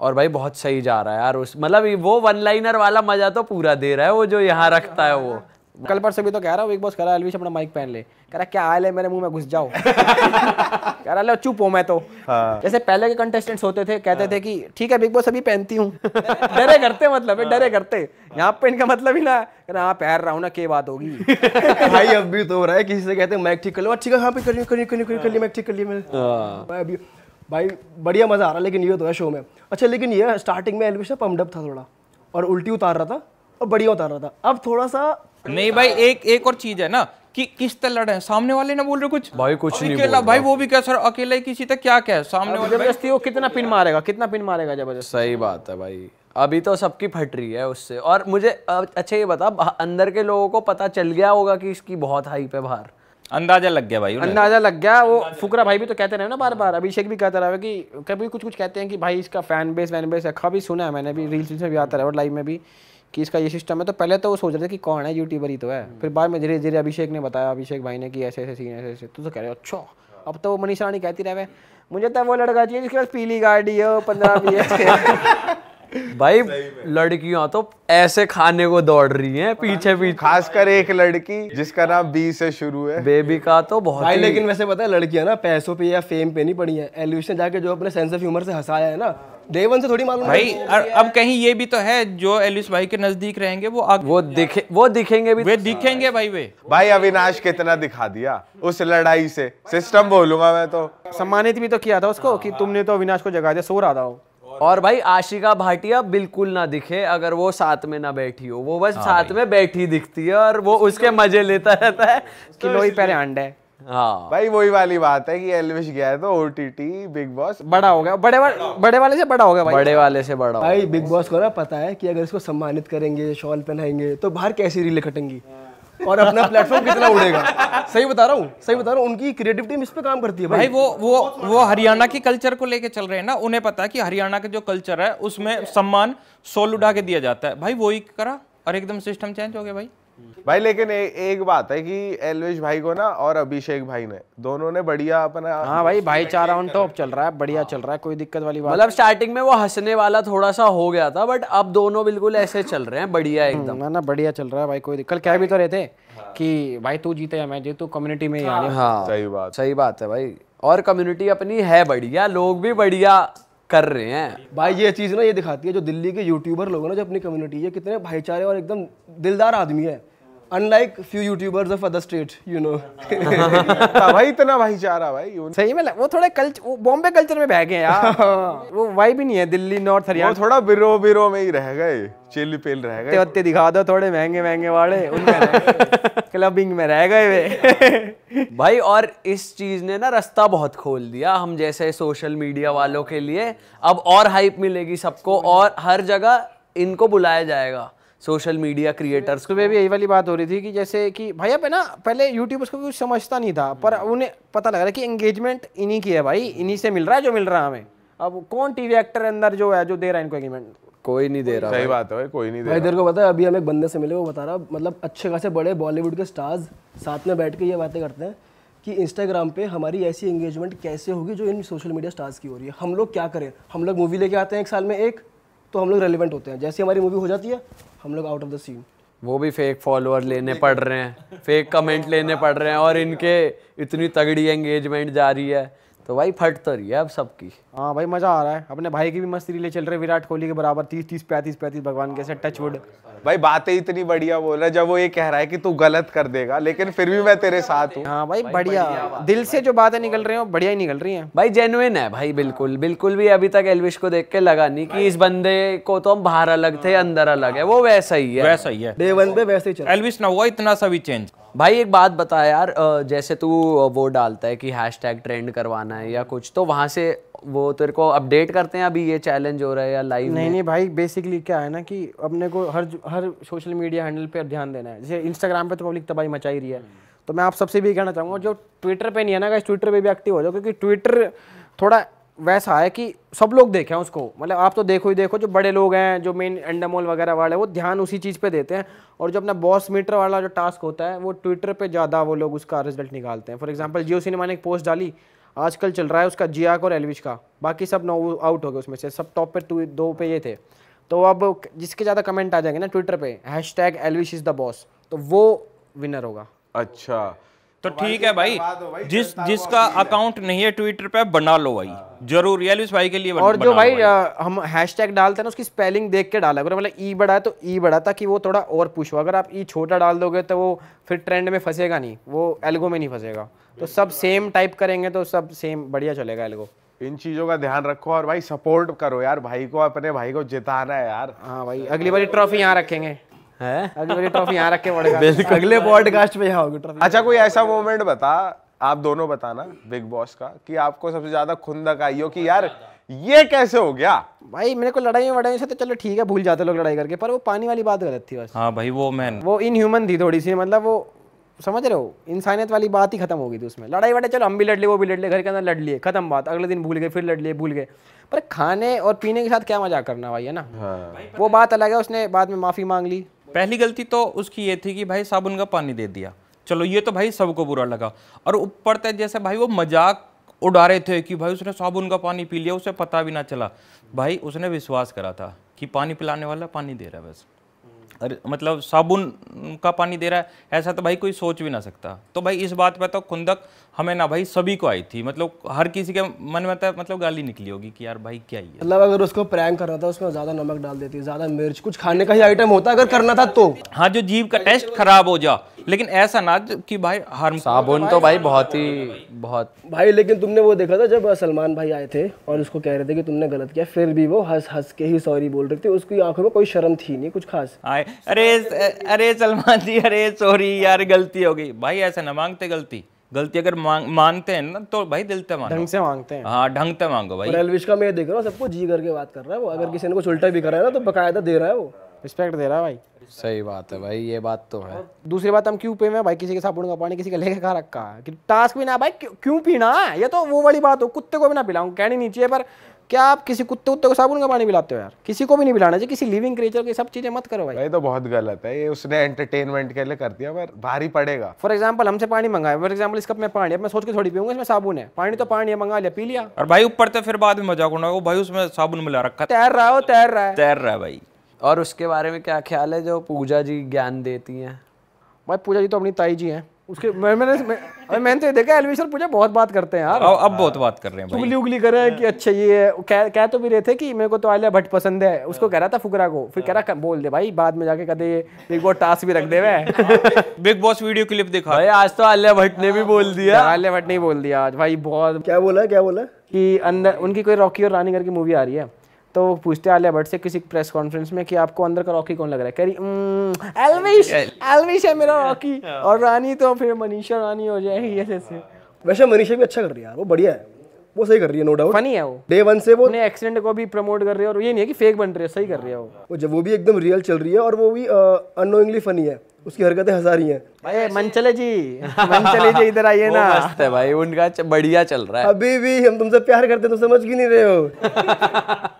और भाई बहुत सही जा रहा है यार उस मतलब वो वन लाइनर वाला मजा तो पूरा दे रहा है वो जो यहाँ रखता है वो कल पर से भी तो कह रहा हूँ बिग बॉस कह रहा अलविश अपना माइक पहन ले कह रहा क्या आए है मेरे मुंह में घुस जाओ कह रहा लो चुप हो मैं तो हाँ। जैसे पहले के कंटेस्टेंट्स होते थे कहते हाँ। थे कि ठीक है बिग बॉस अभी पहनती हूँ डरे करते मतलब है हाँ। डरे करते यहाँ पे इनका मतलब ही ना हाँ पहन रहा हूँ ना के बात होगी भाई अब भी तो हो रहा है किसी से कहते हैं मैं ठीक कर लो हाँ, ठीक है हाँ पे कर लिया कर लिया कर लिया मैक ठीक कर लिया मैंने हाँ। अभी भाई बढ़िया मज़ा आ रहा लेकिन ये तो है शो में अच्छा लेकिन ये स्टार्टिंग में एलिवेशन ना था थोड़ा और उल्टी उतार रहा था और बढ़िया उतार रहा था अब थोड़ा सा नहीं भाई एक एक और चीज़ है ना कि किस तरह लड़े हैं सामने वाले ना बोल रहे कुछ भाई कुछ नहीं बोल भाई वो भी क्या सर अकेले किसी तक क्या क्या है सामने वाले जबरदस्ती वो कितना पिन मारेगा कितना पिन मारेगा जबरदस्त सही बात है भाई अभी तो सबकी फट रही है उससे और मुझे अच्छा ये बता अंदर के लोगों को पता चल गया होगा कि इसकी बहुत हाइप है बाहर अंदाजा लग गया भाई अंदाजा लग गया वो फुकरा भाई भी तो कहते रहे ना बार बार अभिषेक भी कहता रहा कि कभी कुछ कुछ कहते हैं कि भाई इसका फैन बेस वैन बेस रखा भी सुना है मैंने भी रील्स में भी आता रहा और लाइव में भी कि इसका ये सिस्टम है तो पहले तो वो सोच रहे थे कि कौन है यूट्यूबर ही तो है हम्म। फिर बाद में धीरे धीरे अभिषेक ने बताया अभिषेक भाई ने कि ऐसे ऐसे सीन ऐसे ऐसे तो, तो कह रहे हो अच्छा अब तो वो मनीष रानी कहती रहे मुझे तो वो लड़का चाहिए जिसके पास पीली गाड़ी हो पंद्रह भाई लड़कियां तो ऐसे खाने को दौड़ रही हैं पीछे पीछे खासकर एक लड़की जिसका नाम बी से शुरू है बेबी का तो बहुत भाई लेकिन वैसे पता है लड़कियां ना पैसों पे या फेम पे नहीं पड़ी है एलिवेशन जाके जो अपने सेंस ऑफ ह्यूमर से हंसाया है ना देवन से थोड़ी मालूम भाई और अब कहीं ये भी तो है जो एलिस भाई के नजदीक रहेंगे वो आग वो दिखे वो दिखेंगे भी तो। वे तो दिखेंगे भाई वे भाई अविनाश कितना दिखा दिया उस लड़ाई से सिस्टम बोलूंगा मैं तो सम्मानित भी तो किया था उसको कि तुमने तो अविनाश को जगा दिया सो रहा था वो और भाई आशिका भाटिया बिल्कुल ना दिखे अगर वो साथ में ना बैठी हो वो बस हाँ साथ में बैठी दिखती है और वो उसके मजे लेता रहता है किलो ही पहले अंडे हाँ भाई वही वाली बात है कि एलविश गया है तो ओटीटी बिग बॉस बड़ा हो गया बड़े वाले बड़े वाले से बड़ा हो गया भाई बड़े वाले से बड़ा भाई बिग बॉस को ना पता है कि अगर इसको सम्मानित करेंगे शॉल पहनाएंगे तो बाहर कैसी रीले खटेंगी और अपना प्लेटफॉर्म कितना उड़ेगा सही बता रहा हूँ सही बता रहा हूँ उनकी क्रिएटिव टीम इस पे काम करती है भाई, भाई वो वो वो हरियाणा की कल्चर को लेके चल रहे हैं ना उन्हें पता है कि हरियाणा का जो कल्चर है उसमें सम्मान सोल उड़ा के दिया जाता है भाई वो ही करा और एकदम सिस्टम चेंज हो गया भाई भाई लेकिन ए, एक बात है कि एलवेश भाई को ना और अभिषेक भाई ने दोनों ने बढ़िया अपना हाँ भाई भाई चार राउंड टॉप चल रहा है बढ़िया हाँ। चल रहा है कोई दिक्कत वाली बात मतलब स्टार्टिंग में वो हंसने वाला थोड़ा सा हो गया था बट अब दोनों बिल्कुल ऐसे चल रहे हैं बढ़िया हम्म, एकदम ना बढ़िया चल रहा है भाई कोई दिक्कत क्या भी तो रहते हाँ। कि भाई तू जीते मैं जीतू कम्युनिटी में ही हाँ, सही बात सही बात है भाई और कम्युनिटी अपनी है बढ़िया लोग भी बढ़िया कर रहे हैं भाई ये चीज़ ना ये दिखाती है जो दिल्ली के यूट्यूबर लोग ना जो अपनी कम्युनिटी है कितने भाईचारे और एकदम दिलदार आदमी है unlike few YouTubers of other state you know भाई इतना भाईचारा भाई सही में वो थोड़े कल्चर बॉम्बे कल्चर में बह गए यार हाँ। वो वाई भी नहीं है दिल्ली नॉर्थ हरियाणा थोड़ा बिरो बिरो में ही रह गए चिल पेल रह गए पत्ते दिखा दो थोड़े महंगे महंगे वाले क्लबिंग में रह गए वे भाई और इस चीज ने ना रास्ता बहुत खोल दिया हम जैसे सोशल मीडिया वालों के लिए अब और हाइप मिलेगी सबको हम्म। और हर जगह इनको बुलाया जाएगा सोशल मीडिया क्रिएटर्स को भी यही वाली बात हो रही थी कि जैसे कि भाई अब है ना पहले यूट्यूब उसको कुछ समझता नहीं था पर हम्म। उन्हें पता लग रहा है कि एंगेजमेंट इन्हीं की है भाई इन्हीं से मिल रहा है जो मिल रहा है हमें अब कौन टीवी एक्टर अंदर जो है जो दे रहा है इनको एंगेजमेंट कोई नहीं दे रहा सही बात है कोई नहीं दे भाई को पता है अभी हम एक बंदे से मिले वो बता रहा मतलब अच्छे खासे बड़े बॉलीवुड के स्टार्स साथ में बैठ के ये बातें करते हैं कि इंस्टाग्राम पे हमारी ऐसी एंगेजमेंट कैसे होगी जो इन सोशल मीडिया स्टार्स की हो रही है हम लोग क्या करें हम लोग मूवी लेके आते हैं एक साल में एक तो हम लोग रेलिवेंट होते हैं जैसे हमारी मूवी हो जाती है हम लोग आउट ऑफ द सीन वो भी फेक फॉलोअर लेने पड़ रहे हैं फेक कमेंट लेने पड़ रहे हैं और इनके इतनी तगड़ी एंगेजमेंट जा रही है तो भाई फट तो रही है अब सबकी हाँ भाई मज़ा आ रहा है अपने भाई की भी मस्त रिले चल रहे विराट कोहली के बराबर तीस तीस पैंतीस पैंतीस भगवान कैसे टच वुड भाई बातें इतनी बढ़िया बोल रहा है जब वो ये कह रहा है कि तू गलत कर देगा लेकिन फिर भी मैं तेरे साथ हूँ हाँ भाई, बढ़िया, दिल से जो बातें निकल रही है वो बढ़िया ही निकल रही है भाई जेनुइन है भाई बिल्कुल बिल्कुल भी अभी तक एलविश को देख के लगा नहीं की इस बंदे को तो हम बाहर अलग थे अंदर अलग है वो वैसा ही है वैसा ही है डे वन पे वैसे एलविश ना हुआ इतना सा भी चेंज भाई एक बात बता यार जैसे तू वो डालता है कि हैशटैग ट्रेंड करवाना है या कुछ तो वहां से वो वो तेरे को अपडेट करते हैं अभी ये चैलेंज हो रहा है या लाइव नहीं नहीं भाई बेसिकली क्या है ना कि अपने को हर हर सोशल मीडिया हैंडल पर ध्यान देना है जैसे इंस्टाग्राम पर तो पब्लिक तबाही मचाई रही है तो मैं आप सबसे भी कहना चाहूँगा जो ट्विटर पर नहीं है ना इस ट्विटर पर भी एक्टिव हो जाओ क्योंकि ट्विटर थोड़ा वैसा है कि सब लोग देखें उसको मतलब आप तो देखो ही देखो जो बड़े लोग हैं जो मेन एंडामोल वगैरह वाले वो ध्यान उसी चीज़ पे देते हैं और जो अपना बॉस मीटर वाला जो टास्क होता है वो ट्विटर पे ज़्यादा वो लोग उसका रिजल्ट निकालते हैं फॉर एग्जांपल जियो सिनेमा ने एक पोस्ट डाली आजकल चल रहा है उसका जियाक और एलविश का बाकी सब नो आउट हो गए उसमें से सब टॉप पे दो पे ये थे तो अब जिसके ज़्यादा कमेंट आ जाएंगे ना ट्विटर पे hashtag Elvish is the boss तो वो विनर होगा अच्छा तो, तो ठीक है भाई, भाई जिस जिसका अकाउंट नहीं है ट्विटर पे बना लो भाई जरूर रियलिस भाई के लिए और जो भाई, भाई हम हैशटैग डालते हैं ना उसकी स्पेलिंग देख के डाला करो मतलब ई e बड़ा है तो ई e बड़ा ताकि वो थोड़ा और पुश हो अगर आप ई e छोटा डाल दोगे तो वो फिर ट्रेंड में फंसेगा नहीं वो एल्गो में नहीं फंसेगा तो सब सेम टाइप करेंगे तो सब सेम बढ़िया चलेगा एल्गो इन चीजों का ध्यान रखो और भाई सपोर्ट करो यार भाई को अपने भाई को जिताना है यार हाँ भाई अगली बार ट्रॉफी यहाँ रखेंगे यहाँ अगले पॉडकास्ट में यहाँ होगी ट्रॉफी अच्छा कोई ऐसा मोमेंट बता आप दोनों बताना बिग बॉस का कि आपको सबसे ज्यादा खुंदक आई हो कि यार ये कैसे हो गया भाई मेरे को लड़ाई वड़ाई से तो चलो ठीक है भूल जाते लोग लड़ाई करके पर वो पानी वाली बात गलत थी बस हाँ भाई वो मैन वो इनह्यूमन थी थोड़ी सी मतलब वो समझ रहे हो इंसानियत वाली बात ही खत्म हो गई थी उसमें लड़ाई वड़ाई चलो हम भी लड़ लिए वो भी लड़ लिए घर के अंदर लड़ लिए खत्म बात अगले दिन भूल गए फिर लड़ लिए भूल गए पर खाने और पीने के साथ क्या मजाक करना भाई है ना हाँ। वो बात अलग है उसने बाद में माफी मांग ली पहली गलती तो उसकी ये थी कि भाई साबुन का पानी दे दिया चलो ये तो भाई सबको बुरा लगा और ऊपर तक जैसे भाई वो मजाक उड़ा रहे थे कि भाई उसने साबुन का पानी पी लिया उसे पता भी ना चला भाई उसने विश्वास करा था कि पानी पिलाने वाला पानी दे रहा है बस मतलब साबुन का पानी दे रहा है ऐसा तो भाई कोई सोच भी ना सकता तो भाई इस बात पर तो खुंदक हमें ना भाई सभी को आई थी मतलब हर किसी के मन में तो मतलब गाली निकली होगी कि यार भाई क्या ही है मतलब अगर उसको प्रैंक कर रहा था उसमें ज़्यादा नमक डाल देती ज़्यादा मिर्च कुछ खाने का ही आइटम होता अगर करना था तो हाँ जो जीव का टेस्ट खराब हो जा लेकिन ऐसा ना कि भाई हर साबुन तो भाई बहुत ही बहुत भाई लेकिन तुमने वो देखा था जब सलमान भाई आए थे और उसको कह रहे थे कि तुमने गलत किया फिर भी वो हंस हंस के ही सॉरी बोल रहे थे उसकी आंखों में कोई शर्म थी नहीं कुछ खास आए अरे अरे सलमान जी अरे सॉरी यार गलती हो गई भाई ऐसा ना मांगते गलती गलती अगर मांगते हैं ना तो भाई दिल से ढंग से मांगते हैं हाँ ढंग से मांगो भाई एलविश का मैं देख रहा हूँ सबको जी करके बात कर रहा है वो अगर किसी ने कुछ उल्टा भी कर रहा है ना तो बकायदा दे रहा है वो रिस्पेक्ट दे रहा है भाई सही बात है भाई ये बात तो है दूसरी बात हम क्यों पे में भाई किसी के साबुन का पानी किसी का लेके खा रखा है कि टास्क भी ना भाई क्यों पीना ये तो वो वाली बात हो कुत्ते को भी ना पिलाऊं कहनी नहीं चाहिए पर क्या आप किसी कुत्ते उत्ते को साबुन का पानी पिलाते हो यार किसी को भी नहीं पिलाना चाहिए किसी लिविंग क्रिएचर की सब चीजें मत करो भाई ये तो बहुत गलत है ये उसने एंटरटेनमेंट के लिए कर दिया पर भारी पड़ेगा फॉर एग्जाम्पल हमसे पानी मंगाए फॉर एग्जाम्पल इस कप में पानी अब मैं सोच के थोड़ी पीऊंगा इसमें साबुन है पानी तो पानी है मंगा लिया पी लिया और भाई ऊपर तो फिर बाद में मजाक उड़ा भाई उसमें साबुन मिला रखा तैर रहा हो तैर रहा है तैर रहा है भाई और उसके बारे में क्या ख्याल है जो पूजा जी ज्ञान देती हैं भाई पूजा जी तो अपनी ताई जी हैं उसके मैं, मैंने मैं, मैंने तो देखा एलवी सर मुझे बहुत बात करते हैं यार अब अब बहुत बात कर रहे हैं उगली उगली हैं कि अच्छा ये कह कह तो भी रहे थे कि मेरे को तो आलिया भट्ट पसंद है उसको कह रहा था फुकरा को फिर कह रहा बोल दे भाई बाद में जाके कहते बिग बॉस टास्क भी रख दे वे बिग बॉस वीडियो क्लिप दिखा भाई आज तो आलिया भट्ट ने भी बोल दिया आलिया भट्ट ने बोल दिया आज भाई बहुत क्या बोला क्या बोला कि अंदर उनकी कोई रॉकी और रानी करके मूवी आ रही है तो वो पूछते हैं आलिया भट्ट से किसी प्रेस कॉन्फ्रेंस में कि आपको अंदर का रॉकी कौन लग रहा है कह रही एलविश एलविश है मेरा रॉकी और रानी तो फिर मनीषा रानी हो जाएगी ऐसे ऐसे वैसे मनीषा भी अच्छा कर रही है वो बढ़िया है वो सही कर रही है नो डाउट फनी है वो डे वन से वो अपने एक्सीडेंट को भी प्रमोट कर रही है और ये नहीं है कि फेक बन रही है सही कर रही है वो वो जब वो भी एकदम रियल चल रही है और वो भी अनोइंगली फनी है उसकी हरकतें हजार ही हैं भाई मनचले जी मनचले जी इधर आइए ना मस्त है भाई उनका बढ़िया चल रहा है अभी भी हम तुमसे प्यार करते तो समझ ही नहीं रहे हो